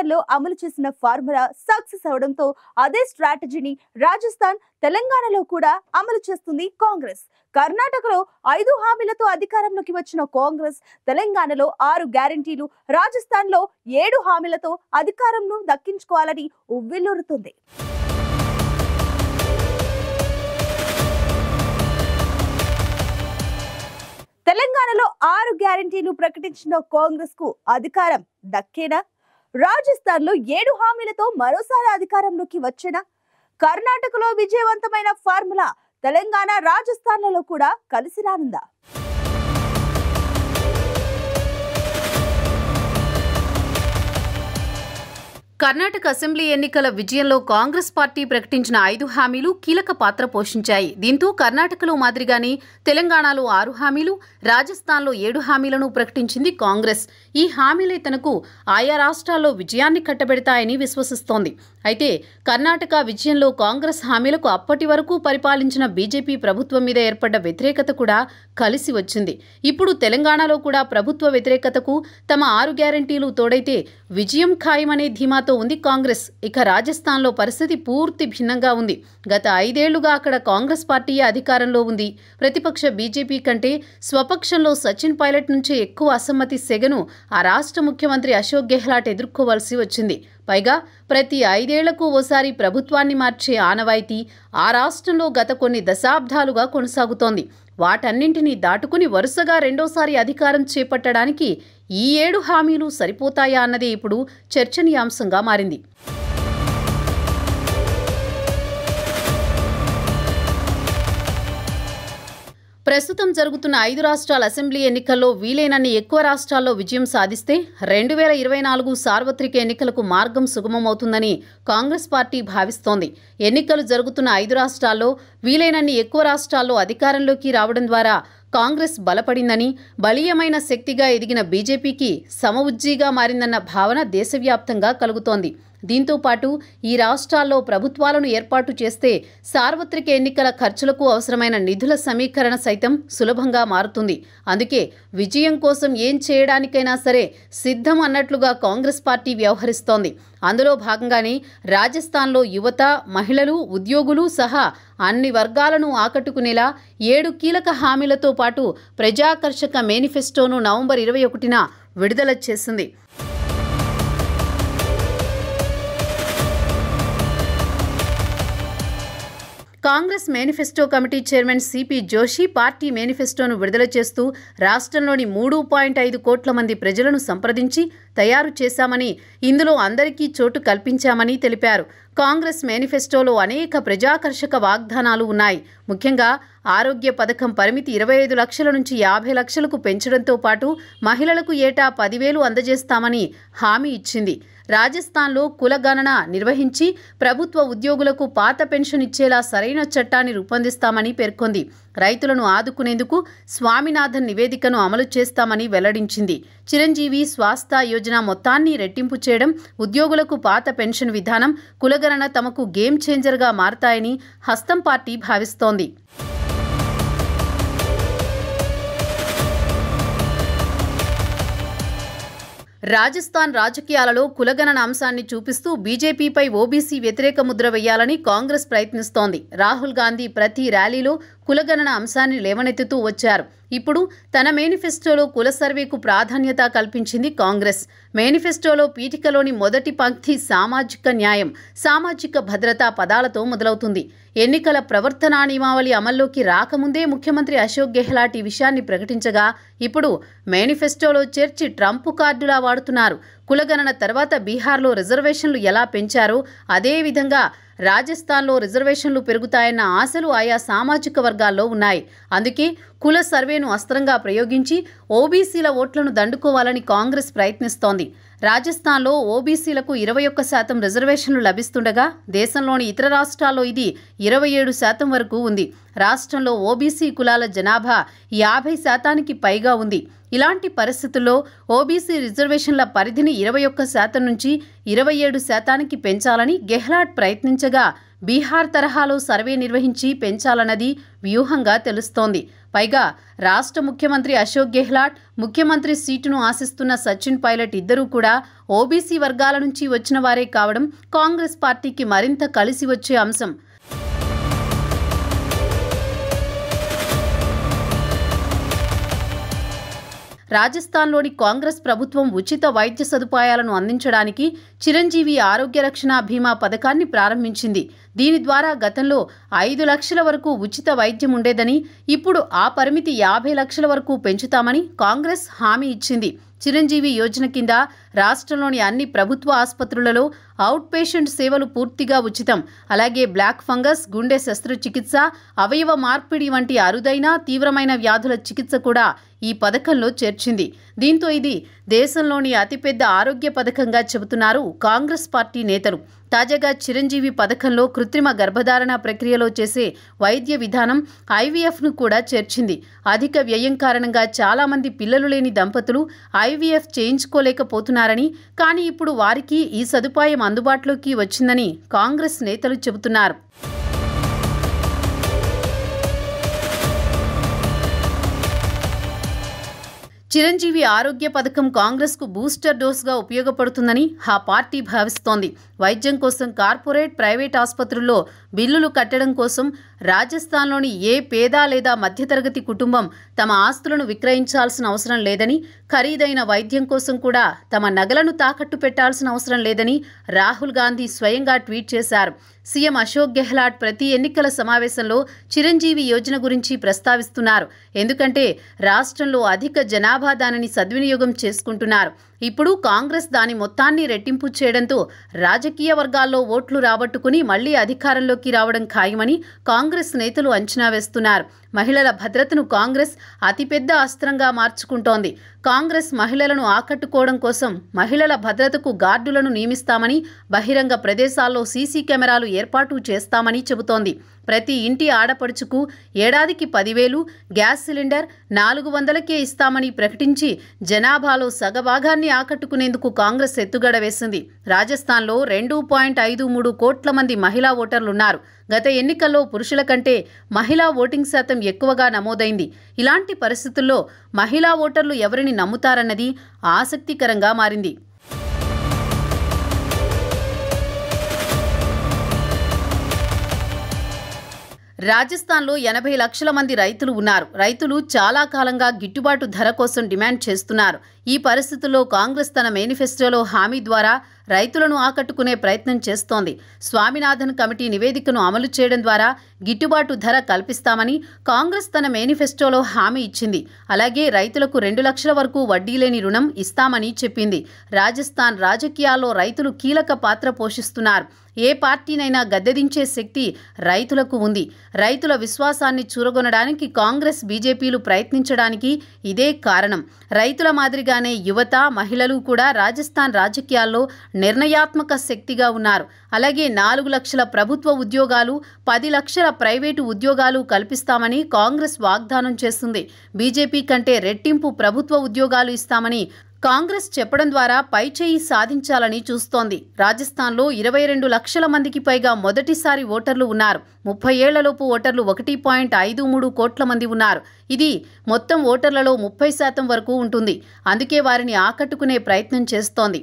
ఎన్నికల్లో అమలు చేసిన ఫార్ములా సక్సెస్ అవడంతో అదే స్ట్రాటజీని రాజస్థాన్ తెలంగాణలో కూడా అమలు చేస్తుంది కాంగ్రెస్ కర్ణాటకలో ఐదు హామీలతో అధికారంలోకి వచ్చిన కాంగ్రెస్ తెలంగాణలో ఆరు గ్యారంటీలు రాజస్థాన్లో ఏడు హామీలతో అధికారంను దక్కించుకోవాలని ఉవ్విల్లూరుతుంది తెలంగాణలో ఆరు గ్యారంటీలు ప్రకటించిన కాంగ్రెస్ కు అధికారం దక్కేనా రాజస్థాన్ లో ఏడు హామీలతో మరోసారి అధికారంలోకి వచ్చిన కర్ణాటకలో విజయవంతమైన ఫార్ములా తెలంగాణ రాజస్థాన్ లలో కూడా కలిసి రానుందా కర్ణాటక అసెంబ్లీ ఎన్నికల విజయంలో కాంగ్రెస్ పార్టీ ప్రకటించిన ఐదు హామీలు కీలక పాత్ర పోషించాయి దీంతో కర్ణాటకలో మాదిరిగానే తెలంగాణలో ఆరు హామీలు రాజస్థాన్లో ఏడు హామీలను ప్రకటించింది కాంగ్రెస్ ఈ హామీలే తనకు ఆయా రాష్ట్రాల్లో విజయాన్ని కట్టబెడతాయని విశ్వసిస్తోంది అయితే కర్ణాటక విజయంలో కాంగ్రెస్ హామీలకు అప్పటి వరకు పరిపాలించిన బీజేపీ ప్రభుత్వం మీద ఏర్పడ్డ వ్యతిరేకత కూడా కలిసి వచ్చింది ఇప్పుడు తెలంగాణలో కూడా ప్రభుత్వ వ్యతిరేకతకు తమ ఆరు గ్యారంటీలు తోడైతే విజయం ఖాయమనే ధీమాతో ఉంది కాంగ్రెస్ ఇక రాజస్థాన్లో పరిస్థితి పూర్తి భిన్నంగా ఉంది గత ఐదేళ్లుగా అక్కడ కాంగ్రెస్ పార్టీయే అధికారంలో ఉంది ప్రతిపక్ష బీజేపీ కంటే స్వపక్షంలో సచిన్ పైలట్ నుంచే ఎక్కువ అసమ్మతి సెగను ఆ రాష్ట్ర ముఖ్యమంత్రి అశోక్ గెహ్లాట్ ఎదుర్కోవాల్సి వచ్చింది పైగా ప్రతి ఐదేళ్లకు ఓసారి ప్రభుత్వాన్ని మార్చే ఆనవాయితీ ఆ రాష్ట్రంలో గత కొన్ని దశాబ్దాలుగా కొనసాగుతోంది వాటన్నింటినీ దాటుకుని వరుసగా రెండోసారి అధికారం చేపట్టడానికి ఈ ఏడు హామీలు సరిపోతాయా అన్నదే ఇప్పుడు చర్చనీయాంశంగా మారింది ప్రస్తుతం జరుగుతున్న ఐదు రాష్ట్రాల అసెంబ్లీ ఎన్నికల్లో వీలైనన్ని ఎక్కువ రాష్ట్రాల్లో విజయం సాధిస్తే రెండు వేల ఇరవై నాలుగు సార్వత్రిక ఎన్నికలకు మార్గం సుగమమవుతుందని కాంగ్రెస్ పార్టీ భావిస్తోంది ఎన్నికలు జరుగుతున్న ఐదు రాష్ట్రాల్లో వీలైనన్ని ఎక్కువ రాష్ట్రాల్లో అధికారంలోకి రావడం ద్వారా కాంగ్రెస్ బలపడిందని బలీయమైన శక్తిగా ఎదిగిన బీజేపీకి సమవుజ్జీగా మారిందన్న భావన దేశవ్యాప్తంగా కలుగుతోంది దీంతో పాటు ఈ రాష్ట్రాల్లో ప్రభుత్వాలను ఏర్పాటు చేస్తే సార్వత్రిక ఎన్నికల ఖర్చులకు అవసరమైన నిధుల సమీకరణ సైతం సులభంగా మారుతుంది అందుకే విజయం కోసం ఏం చేయడానికైనా సరే సిద్ధం అన్నట్లుగా కాంగ్రెస్ పార్టీ వ్యవహరిస్తోంది అందులో భాగంగానే రాజస్థాన్లో యువత మహిళలు ఉద్యోగులు సహా అన్ని వర్గాలను ఆకట్టుకునేలా ఏడు కీలక హామీలతో పాటు ప్రజాకర్షక మేనిఫెస్టోను నవంబర్ ఇరవై ఒకటిన విడుదల చేసింది Congress manifesto committee chairman C P Joshi party మేనిఫెస్టోను విడుదల చేస్తూ రాష్ట్రంలోని మూడు పాయింట్ ఐదు కోట్ల మంది ప్రజలను సంప్రదించి తయారు చేశామని ఇందులో అందరికీ చోటు కల్పించామని తెలిపారు కాంగ్రెస్ మేనిఫెస్టోలో అనేక ప్రజాకర్షక వాగ్దానాలు ఉన్నాయి ముఖ్యంగా ఆరోగ్య పథకం పరిమితి ఇరవై ఐదు లక్షల నుంచి యాభై లక్షలకు పెంచడంతో పాటు మహిళలకు ఏటా పదివేలు అందజేస్తామని హామీ ఇచ్చింది రాజస్థాన్లో కులగణన నిర్వహించి ప్రభుత్వ ఉద్యోగులకు పాత పెన్షన్ ఇచ్చేలా సరైన చట్టాన్ని రూపొందిస్తామని పేర్కొంది రైతులను ఆదుకునేందుకు స్వామినాథన్ నివేదికను అమలు చేస్తామని వెల్లడించింది చిరంజీవి స్వాస్థ యోజన మొత్తాన్ని రెట్టింపు చేయడం ఉద్యోగులకు పాత పెన్షన్ విధానం కులగణన తమకు గేమ్ చేంజర్గా మారతాయని హస్తం పార్టీ భావిస్తోంది రాజస్థాన్ రాజకీయాలలో కులగణన అంశాన్ని చూపిస్తూ బీజేపీపై ఓబీసీ వ్యతిరేక ముద్ర వేయాలని కాంగ్రెస్ ప్రయత్నిస్తోంది రాహుల్ గాంధీ ప్రతి ర్యాలీలో కులగణన అంశాన్ని లేవనెత్తుతూ వచ్చారు ఇప్పుడు తన మేనిఫెస్టోలో కుల సర్వేకు ప్రాధాన్యత కల్పించింది కాంగ్రెస్ మేనిఫెస్టోలో పీఠికలోని మొదటి పంక్తి సామాజిక న్యాయం సామాజిక భద్రత పదాలతో మొదలవుతుంది ఎన్నికల ప్రవర్తనా నియమావళి అమల్లోకి రాకముందే ముఖ్యమంత్రి అశోక్ గెహ్లాట్ ఈ విషయాన్ని ప్రకటించగా ఇప్పుడు మేనిఫెస్టోలో చేర్చి ట్రంప్ కార్డులా వాడుతున్నారు కులగణన తర్వాత బీహార్లో రిజర్వేషన్లు ఎలా పెంచారో అదేవిధంగా రాజస్థాన్లో రిజర్వేషన్లు పెరుగుతాయన్న ఆశలు ఆయా సామాజిక వర్గాల్లో ఉన్నాయి అందుకే కుల సర్వేను అస్త్రంగా ప్రయోగించి ఓబీసీల ఓట్లను దండుకోవాలని కాంగ్రెస్ ప్రయత్నిస్తోంది రాజస్థాన్లో ఓబీసీలకు ఇరవై ఒక్క శాతం రిజర్వేషన్లు లభిస్తుండగా దేశంలోని ఇతర రాష్ట్రాల్లో ఇది ఇరవై ఏడు శాతం వరకు ఉంది రాష్ట్రంలో ఓబీసీ కులాల జనాభా యాభై శాతానికి పైగా ఉంది ఇలాంటి పరిస్థితుల్లో ఓబీసీ రిజర్వేషన్ల పరిధిని ఇరవై ఒక్క శాతం నుంచి ఇరవై ఏడు శాతానికి పెంచాలని గెహ్లాట్ ప్రయత్నించగా బీహార్ తరహాలో సర్వే నిర్వహించి పెంచాలన్నది వ్యూహంగా తెలుస్తోంది పైగా రాష్ట్ర ముఖ్యమంత్రి అశోక్ గెహ్లాట్ ముఖ్యమంత్రి సీటును ఆశిస్తున్న సచిన్ పైలట్ ఇద్దరూ కూడా ఓబీసీ వర్గాల నుంచి వచ్చిన వారే కావడం కాంగ్రెస్ పార్టీకి మరింత కలిసి వచ్చే అంశం రాజస్థాన్లోని కాంగ్రెస్ ప్రభుత్వం ఉచిత వైద్య సదుపాయాలను అందించడానికి చిరంజీవి ఆరోగ్య రక్షణ బీమా పథకాన్ని ప్రారంభించింది దీని ద్వారా గతంలో ఐదు లక్షల వరకు ఉచిత వైద్యం ఉండేదని ఇప్పుడు ఆ పరిమితి యాభై లక్షల వరకు పెంచుతామని కాంగ్రెస్ హామీ ఇచ్చింది చిరంజీవి యోజన కింద రాష్ట్రంలోని అన్ని ప్రభుత్వ ఆసుపత్రులలో అవుట్ పేషెంట్ సేవలు పూర్తిగా ఉచితం అలాగే బ్లాక్ ఫంగస్ గుండె శస్త్రచికిత్స అవయవ మార్పిడి వంటి అరుదైన తీవ్రమైన వ్యాధుల చికిత్స కూడా ఈ పథకంలో చేర్చింది దీంతో ఇది దేశంలోని అతిపెద్ద ఆరోగ్య పథకంగా చెబుతున్నారు కాంగ్రెస్ పార్టీ నేతలు తాజాగా చిరంజీవి పథకంలో కృత్రిమ గర్భధారణ ప్రక్రియలో చేసే వైద్య విధానం ఐవీఎఫ్ను కూడా చేర్చింది అధిక వ్యయం కారణంగా చాలామంది పిల్లలు లేని దంపతులు ఐవీఎఫ్ చేయించుకోలేకపోతున్నారని కానీ ఇప్పుడు వారికి ఈ సదుపాయం అందుబాటులోకి వచ్చిందని కాంగ్రెస్ నేతలు చెబుతున్నారు చిరంజీవి ఆరోగ్య పథకం కాంగ్రెస్కు బూస్టర్ డోస్గా ఉపయోగపడుతుందని ఆ పార్టీ భావిస్తోంది వైద్యం కోసం కార్పొరేట్ ప్రైవేట్ ఆసుపత్రుల్లో బిల్లులు కట్టడం కోసం రాజస్థాన్లోని ఏ పేద లేదా మధ్యతరగతి కుటుంబం తమ ఆస్తులను విక్రయించాల్సిన అవసరం లేదని ఖరీదైన వైద్యం కోసం కూడా తమ నగలను తాకట్టు పెట్టాల్సిన అవసరం లేదని రాహుల్ గాంధీ స్వయంగా ట్వీట్ చేశారు సీఎం అశోక్ గెహ్లాట్ ప్రతి ఎన్నికల సమావేశంలో చిరంజీవి యోజన గురించి ప్రస్తావిస్తున్నారు ఎందుకంటే రాష్ట్రంలో అధిక జనాభా దానిని సద్వినియోగం చేసుకుంటున్నారు ఇప్పుడు కాంగ్రెస్ దాని మొత్తాన్ని రెట్టింపు చేయడంతో రాజకీయ వర్గాల్లో ఓట్లు రాబట్టుకుని మళ్లీ అధికారంలోకి రావడం ఖాయమని కాంగ్రెస్ నేతలు అంచనా వేస్తున్నారు మహిళల భద్రతను కాంగ్రెస్ అతిపెద్ద అస్త్రంగా మార్చుకుంటోంది కాంగ్రెస్ మహిళలను ఆకట్టుకోవడం కోసం మహిళల భద్రతకు గార్డులను నియమిస్తామని బహిరంగ ప్రదేశాల్లో సీసీ కెమెరాలు ఏర్పాటు చేస్తామని చెబుతోంది ప్రతి ఇంటి ఆడపడుచుకు ఏడాదికి పదివేలు గ్యాస్ సిలిండర్ నాలుగు వందలకే ఇస్తామని ప్రకటించి జనాభాలో సగభాగాన్ని ఆకట్టుకునేందుకు కాంగ్రెస్ ఎత్తుగడ వేసింది రాజస్థాన్లో రెండు పాయింట్ ఐదు మూడు కోట్ల మంది మహిళా ఓటర్లున్నారు గత ఎన్నికల్లో పురుషుల కంటే మహిళా ఓటింగ్ శాతం ఎక్కువగా నమోదైంది ఇలాంటి పరిస్థితుల్లో మహిళా ఓటర్లు ఎవరిని నమ్ముతారన్నది ఆసక్తికరంగా మారింది రాజస్థాన్లో ఎనభై లక్షల మంది రైతులు ఉన్నారు రైతులు చాలా కాలంగా గిట్టుబాటు ధర కోసం డిమాండ్ చేస్తున్నారు ఈ పరిస్థితుల్లో కాంగ్రెస్ తన మేనిఫెస్టోలో హామీ ద్వారా రైతులను ఆకట్టుకునే ప్రయత్నం చేస్తోంది స్వామినాథన్ కమిటీ నివేదికను అమలు చేయడం ద్వారా గిట్టుబాటు ధర కల్పిస్తామని కాంగ్రెస్ తన మేనిఫెస్టోలో హామీ ఇచ్చింది అలాగే రైతులకు రెండు లక్షల వరకు వడ్డీ లేని రుణం ఇస్తామని చెప్పింది రాజస్థాన్ రాజకీయాల్లో రైతులు కీలక పాత్ర పోషిస్తున్నారు ఏ పార్టీనైనా గద్దెదించే శక్తి రైతులకు ఉంది రైతుల విశ్వాసాన్ని చూరగొనడానికి కాంగ్రెస్ బీజేపీలు ప్రయత్నించడానికి ఇదే కారణం రైతుల మాదిరిగా మాదిరిగానే యువత మహిళలు కూడా రాజస్థాన్ రాజకీయాల్లో నిర్ణయాత్మక శక్తిగా ఉన్నారు అలాగే నాలుగు లక్షల ప్రభుత్వ ఉద్యోగాలు పది లక్షల ప్రైవేటు ఉద్యోగాలు కల్పిస్తామని కాంగ్రెస్ వాగ్దానం చేస్తుంది బీజేపీ కంటే రెట్టింపు ప్రభుత్వ ఉద్యోగాలు ఇస్తామని కాంగ్రెస్ చెప్పడం ద్వారా పై చేయి సాధించాలని చూస్తోంది రాజస్థాన్లో ఇరవై రెండు లక్షల మందికి పైగా మొదటిసారి ఓటర్లు ఉన్నారు ముప్పై ఏళ్లలోపు ఓటర్లు ఒకటి పాయింట్ ఐదు మూడు కోట్ల మంది ఉన్నారు ఇది మొత్తం ఓటర్లలో ముప్పై శాతం వరకు ఉంటుంది అందుకే వారిని ఆకట్టుకునే ప్రయత్నం చేస్తోంది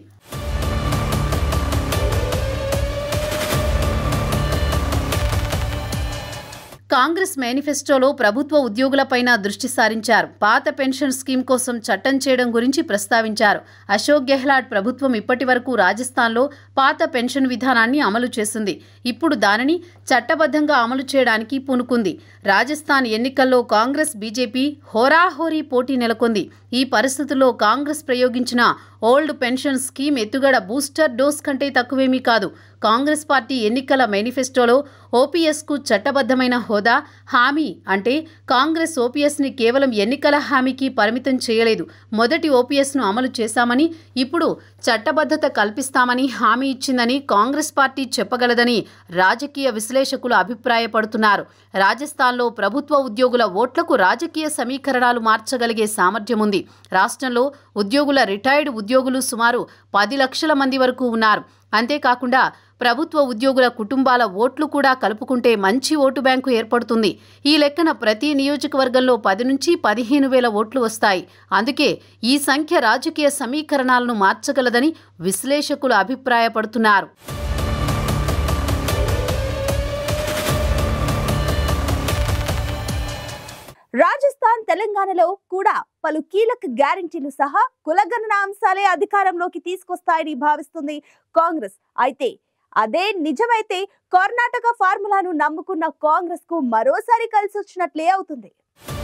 కాంగ్రెస్ మేనిఫెస్టోలో ప్రభుత్వ ఉద్యోగులపైన దృష్టి సారించారు పాత పెన్షన్ స్కీమ్ కోసం చట్టం చేయడం గురించి ప్రస్తావించారు అశోక్ గెహ్లాట్ ప్రభుత్వం ఇప్పటి వరకు రాజస్థాన్లో పాత పెన్షన్ విధానాన్ని అమలు చేసింది ఇప్పుడు దానిని చట్టబద్ధంగా అమలు చేయడానికి పూనుకుంది రాజస్థాన్ ఎన్నికల్లో కాంగ్రెస్ బీజేపీ హోరాహోరీ పోటీ నెలకొంది ఈ పరిస్థితుల్లో కాంగ్రెస్ ప్రయోగించిన ఓల్డ్ పెన్షన్ స్కీమ్ ఎత్తుగడ బూస్టర్ డోస్ కంటే తక్కువేమీ కాదు కాంగ్రెస్ పార్టీ ఎన్నికల మేనిఫెస్టోలో ఓపీఎస్కు చట్టబద్ధమైన హోదా హామీ అంటే కాంగ్రెస్ ఓపీఎస్ని కేవలం ఎన్నికల హామీకి పరిమితం చేయలేదు మొదటి ఓపీఎస్ను అమలు చేశామని ఇప్పుడు చట్టబద్ధత కల్పిస్తామని హామీ ఇచ్చిందని కాంగ్రెస్ పార్టీ చెప్పగలదని రాజకీయ విశ్లేషణ విశ్లేషకులు అభిప్రాయపడుతున్నారు రాజస్థాన్లో ప్రభుత్వ ఉద్యోగుల ఓట్లకు రాజకీయ సమీకరణాలు మార్చగలిగే సామర్థ్యం ఉంది రాష్ట్రంలో ఉద్యోగుల రిటైర్డ్ ఉద్యోగులు సుమారు పది లక్షల మంది వరకు ఉన్నారు అంతేకాకుండా ప్రభుత్వ ఉద్యోగుల కుటుంబాల ఓట్లు కూడా కలుపుకుంటే మంచి ఓటు బ్యాంకు ఏర్పడుతుంది ఈ లెక్కన ప్రతి నియోజకవర్గంలో పది నుంచి పదిహేను వేల ఓట్లు వస్తాయి అందుకే ఈ సంఖ్య రాజకీయ సమీకరణాలను మార్చగలదని విశ్లేషకులు అభిప్రాయపడుతున్నారు రాజస్థాన్ తెలంగాణలో కూడా పలు కీలక గ్యారంటీలు సహా కులగణన అంశాలే అధికారంలోకి తీసుకొస్తాయని భావిస్తుంది కాంగ్రెస్ అయితే అదే నిజమైతే కర్ణాటక ఫార్ములాను నమ్ముకున్న కాంగ్రెస్ కు మరోసారి కలిసి వచ్చినట్లే అవుతుంది